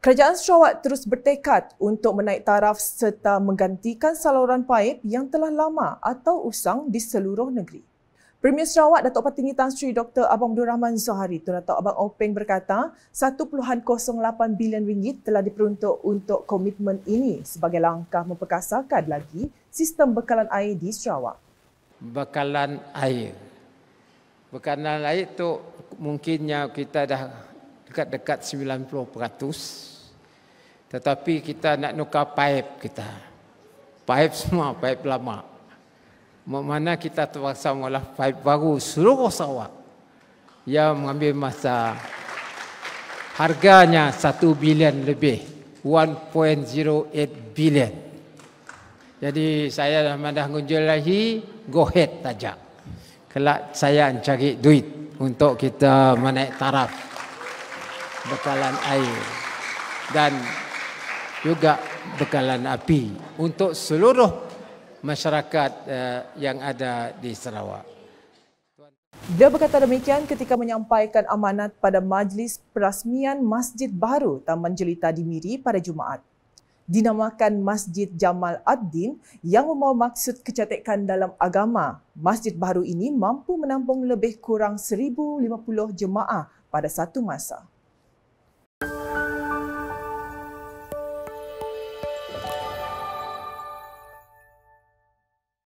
Kerajaan Sarawak terus bertekad untuk menaik taraf serta menggantikan saluran paip yang telah lama atau usang di seluruh negeri. Premier Sarawak Datuk Patinggi Tan Sri Dr. Abang Abdul Rahman Zohari Tun Datuk Abang Openg berkata 1.08 bilion ringgit telah diperuntuk untuk komitmen ini sebagai langkah memperkasakan lagi sistem bekalan air di Sarawak. Bekalan air. Bekalan air itu mungkinnya kita dah dekat-dekat 90%. Tetapi kita nak nukar pipe kita. Pipe semua, pipe lama. Mana kita terpaksa mengolah pipe baru seluruh Sarawak. Ia mengambil masa harganya 1 bilion lebih. 1.08 bilion. Jadi saya dah mandah ngunjul lagi, go head tajak. Kelak saya cari duit untuk kita menaik taraf bekalan air dan juga bekalan api untuk seluruh masyarakat eh, yang ada di Sarawak. Dia berkata demikian ketika menyampaikan amanat pada majlis perasmian Masjid Baru Taman Jelita di Miri pada Jumaat. Dinamakan Masjid Jamal Ad-Din yang membawa maksud kecantikan dalam agama. Masjid Baru ini mampu menampung lebih kurang 1050 jemaah pada satu masa.